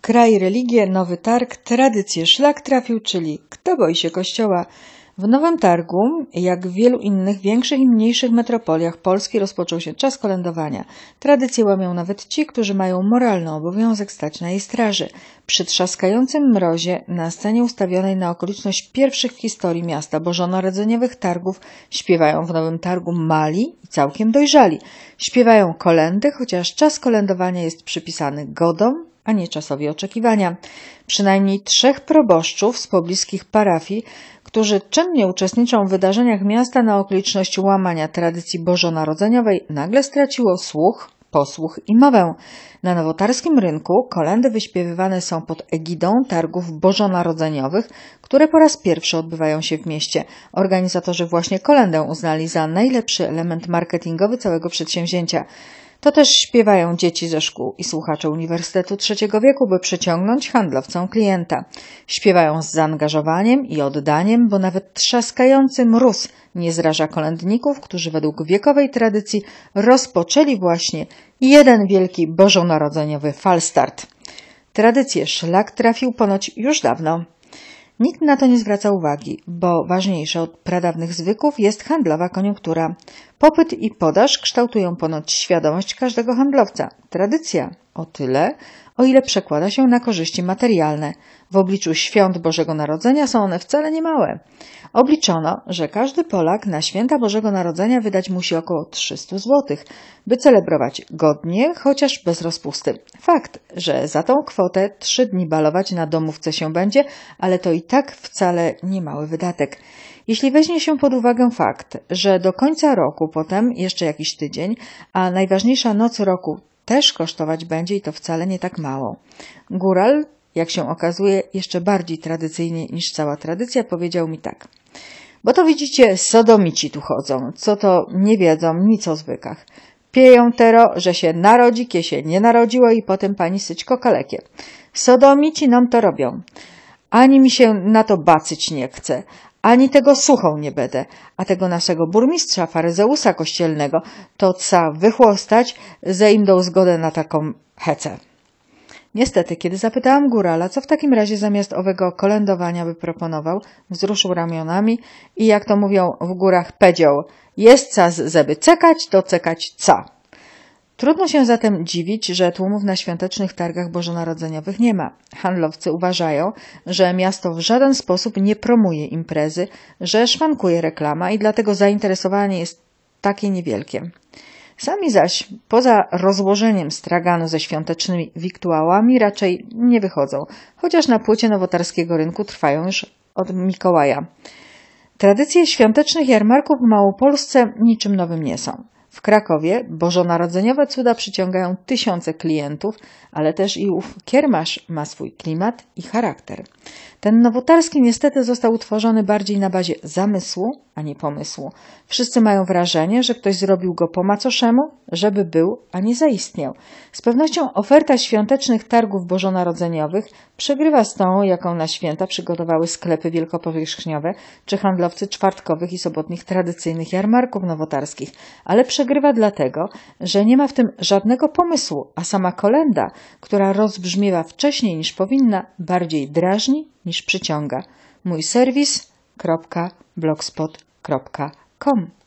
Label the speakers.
Speaker 1: Kraj, religie, nowy targ, tradycje, szlak trafił, czyli kto boi się kościoła. W Nowym Targu, jak w wielu innych większych i mniejszych metropoliach Polski, rozpoczął się czas kolędowania. Tradycje łamią nawet ci, którzy mają moralny obowiązek stać na jej straży. Przy trzaskającym mrozie na scenie ustawionej na okoliczność pierwszych w historii miasta bożonarodzeniowych targów śpiewają w Nowym Targu mali i całkiem dojrzali. Śpiewają kolendy, chociaż czas kolędowania jest przypisany godom, a nie czasowi oczekiwania, przynajmniej trzech proboszczów z pobliskich parafii, którzy czynnie uczestniczą w wydarzeniach miasta na okoliczność łamania tradycji bożonarodzeniowej, nagle straciło słuch, posłuch i mowę. Na nowotarskim rynku kolendy wyśpiewywane są pod egidą targów bożonarodzeniowych, które po raz pierwszy odbywają się w mieście. Organizatorzy właśnie kolendę uznali za najlepszy element marketingowy całego przedsięwzięcia. To też śpiewają dzieci ze szkół i słuchacze Uniwersytetu Trzeciego Wieku, by przyciągnąć handlowcom klienta. Śpiewają z zaangażowaniem i oddaniem, bo nawet trzaskający mróz nie zraża kolędników, którzy według wiekowej tradycji rozpoczęli właśnie jeden wielki bożonarodzeniowy falstart. Tradycję szlak trafił ponoć już dawno. Nikt na to nie zwraca uwagi, bo ważniejsza od pradawnych zwyków jest handlowa koniunktura. Popyt i podaż kształtują ponoć świadomość każdego handlowca. Tradycja o tyle, o ile przekłada się na korzyści materialne. W obliczu świąt Bożego Narodzenia są one wcale niemałe. Obliczono, że każdy Polak na święta Bożego Narodzenia wydać musi około 300 zł, by celebrować godnie, chociaż bez rozpusty. Fakt, że za tą kwotę trzy dni balować na domówce się będzie, ale to i tak wcale niemały wydatek. Jeśli weźmie się pod uwagę fakt, że do końca roku, potem jeszcze jakiś tydzień, a najważniejsza noc roku też kosztować będzie i to wcale nie tak mało. Góral, jak się okazuje, jeszcze bardziej tradycyjnie niż cała tradycja, powiedział mi tak. Bo to widzicie, sodomici tu chodzą, co to nie wiedzą nic o zwykach. Pieją tero, że się narodzi, kie się nie narodziło i potem pani syćko kalekie. Sodomici nam to robią. Ani mi się na to bacyć nie chce, ani tego suchą nie będę, a tego naszego burmistrza, faryzeusa kościelnego, to ca wychłostać, ze im dał zgodę na taką hecę. Niestety, kiedy zapytałam górala, co w takim razie zamiast owego kolędowania by proponował, wzruszył ramionami i, jak to mówią w górach, pedział, jest czas, zeby cekać, to cekać ca. Trudno się zatem dziwić, że tłumów na świątecznych targach bożonarodzeniowych nie ma. Handlowcy uważają, że miasto w żaden sposób nie promuje imprezy, że szwankuje reklama i dlatego zainteresowanie jest takie niewielkie. Sami zaś poza rozłożeniem straganu ze świątecznymi wiktuałami raczej nie wychodzą, chociaż na płycie nowotarskiego rynku trwają już od Mikołaja. Tradycje świątecznych jarmarków w Małopolsce niczym nowym nie są. W Krakowie bożonarodzeniowe cuda przyciągają tysiące klientów, ale też i ów kiermasz ma swój klimat i charakter. Ten nowotarski niestety został utworzony bardziej na bazie zamysłu, a nie pomysłu. Wszyscy mają wrażenie, że ktoś zrobił go po macoszemu, żeby był, a nie zaistniał. Z pewnością oferta świątecznych targów bożonarodzeniowych przegrywa z tą, jaką na święta przygotowały sklepy wielkopowierzchniowe czy handlowcy czwartkowych i sobotnich tradycyjnych jarmarków nowotarskich, ale przy przegrywa dlatego, że nie ma w tym żadnego pomysłu, a sama kolenda, która rozbrzmiewa wcześniej niż powinna, bardziej drażni niż przyciąga. Mój serwis.blogspot.com